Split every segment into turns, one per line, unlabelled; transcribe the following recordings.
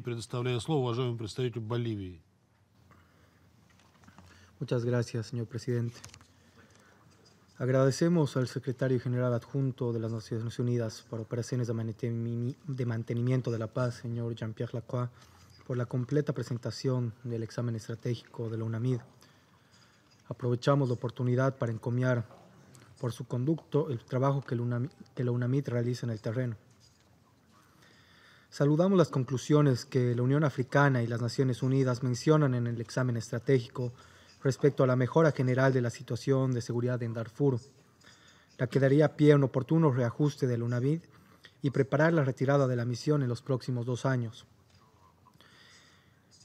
Предоставляю de Bolivia. Muchas gracias, señor presidente. Agradecemos al secretario general adjunto de las Naciones Unidas para Operaciones de Mantenimiento de la Paz, señor Jean-Pierre Lacroix, por la completa presentación del examen estratégico de la UNAMID. Aprovechamos la oportunidad para encomiar por su conducto el trabajo que la UNAMID realiza en el terreno. Saludamos las conclusiones que la Unión Africana y las Naciones Unidas mencionan en el examen estratégico respecto a la mejora general de la situación de seguridad en Darfur, la que daría pie a un oportuno reajuste del UNAVID y preparar la retirada de la misión en los próximos dos años.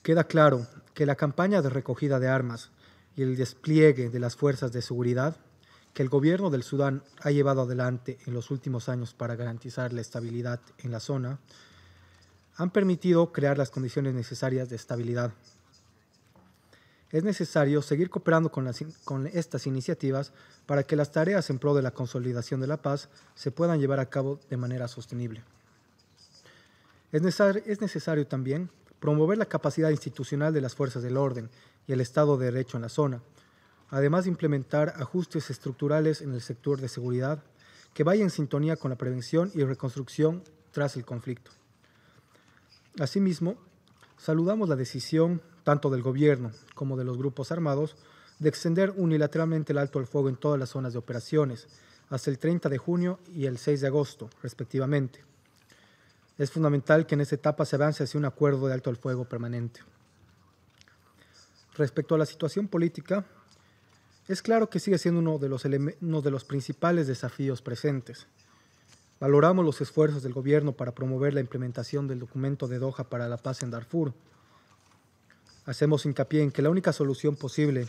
Queda claro que la campaña de recogida de armas y el despliegue de las fuerzas de seguridad que el gobierno del Sudán ha llevado adelante en los últimos años para garantizar la estabilidad en la zona han permitido crear las condiciones necesarias de estabilidad. Es necesario seguir cooperando con, estas iniciativas para que las tareas en pro de la consolidación de la paz se puedan llevar a cabo de manera sostenible. Es, es necesario también promover la capacidad institucional de las fuerzas del orden y el Estado de Derecho en la zona, además de implementar ajustes estructurales en el sector de seguridad que vayan en sintonía con la prevención y reconstrucción tras el conflicto. Asimismo, saludamos la decisión tanto del gobierno como de los grupos armados de extender unilateralmente el alto al fuego en todas las zonas de operaciones hasta el 30 de junio y el 6 de agosto, respectivamente. Es fundamental que en esta etapa se avance hacia un acuerdo de alto al fuego permanente. Respecto a la situación política, es claro que sigue siendo uno de los, de los principales desafíos presentes. Valoramos los esfuerzos del gobierno para promover la implementación del documento de Doha para la paz en Darfur. Hacemos hincapié en que la única solución posible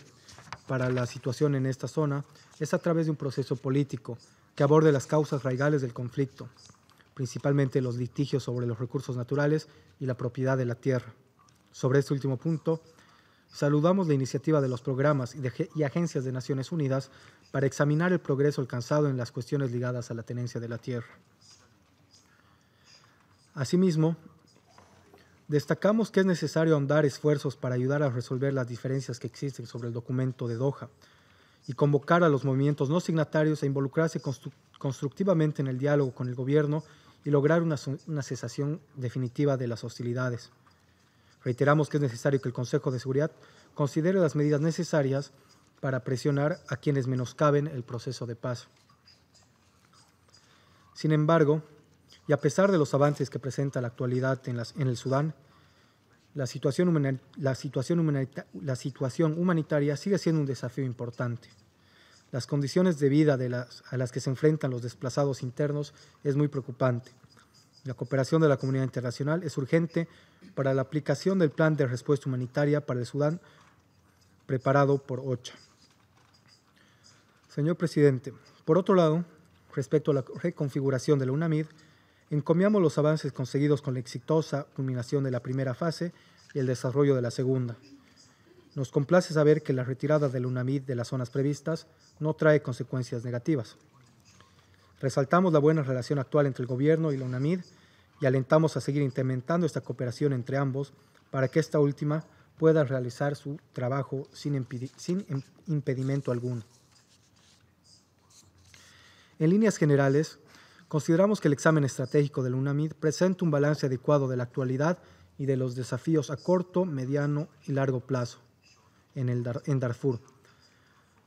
para la situación en esta zona es a través de un proceso político que aborde las causas raigales del conflicto, principalmente los litigios sobre los recursos naturales y la propiedad de la tierra. Sobre este último punto, saludamos la iniciativa de los programas y, y agencias de Naciones Unidas para examinar el progreso alcanzado en las cuestiones ligadas a la tenencia de la tierra. Asimismo, destacamos que es necesario ahondar esfuerzos para ayudar a resolver las diferencias que existen sobre el documento de Doha y convocar a los movimientos no signatarios a involucrarse constructivamente en el diálogo con el gobierno y lograr una cesación definitiva de las hostilidades. Reiteramos que es necesario que el Consejo de Seguridad considere las medidas necesarias para presionar a quienes menoscaben el proceso de paz. Sin embargo, y a pesar de los avances que presenta la actualidad en, el Sudán, la situación, humanitaria sigue siendo un desafío importante. Las condiciones de vida a las que se enfrentan los desplazados internos es muy preocupante. La cooperación de la comunidad internacional es urgente para la aplicación del plan de respuesta humanitaria para el Sudán preparado por OCHA. Señor presidente, por otro lado, respecto a la reconfiguración de la UNAMID, encomiamos los avances conseguidos con la exitosa culminación de la primera fase y el desarrollo de la segunda. Nos complace saber que la retirada de la UNAMID de las zonas previstas no trae consecuencias negativas. Resaltamos la buena relación actual entre el Gobierno y la UNAMID y alentamos a seguir incrementando esta cooperación entre ambos para que esta última pueda realizar su trabajo sin, impedimento alguno. En líneas generales, consideramos que el examen estratégico del UNAMID presenta un balance adecuado de la actualidad y de los desafíos a corto, mediano y largo plazo en, el Darfur.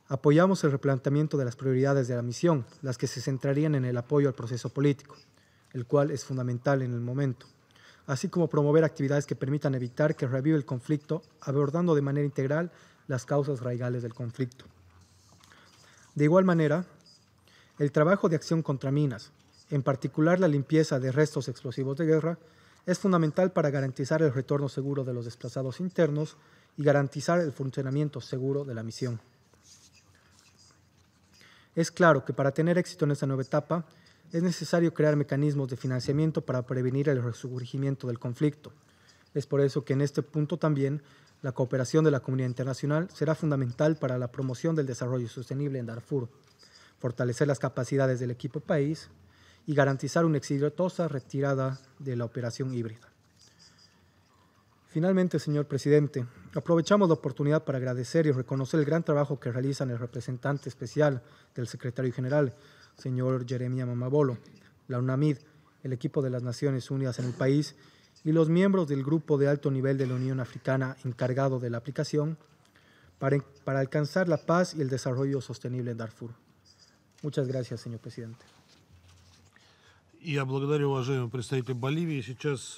Apoyamos el replanteamiento de las prioridades de la misión, las que se centrarían en el apoyo al proceso político, el cual es fundamental en el momento, así como promover actividades que permitan evitar que revive el conflicto, abordando de manera integral las causas raigales del conflicto. De igual manera, el trabajo de acción contra minas, en particular la limpieza de restos explosivos de guerra, es fundamental para garantizar el retorno seguro de los desplazados internos y garantizar el funcionamiento seguro de la misión. Es claro que para tener éxito en esta nueva etapa es necesario crear mecanismos de financiamiento para prevenir el resurgimiento del conflicto. Es por eso que en este punto también la cooperación de la comunidad internacional será fundamental para la promoción del desarrollo sostenible en Darfur fortalecer las capacidades del equipo país y garantizar una exitosa retirada de la operación híbrida. Finalmente, señor presidente, aprovechamos la oportunidad para agradecer y reconocer el gran trabajo que realizan el representante especial del secretario general, señor Jeremia Mamabolo, la UNAMID, el equipo de las Naciones Unidas en el país y los miembros del grupo de alto nivel de la Unión Africana encargado de la aplicación para alcanzar la paz y el desarrollo sostenible en Darfur. Muchas gracias, señor presidente. Я благодарю уважаемого представителя Боливии. Сейчас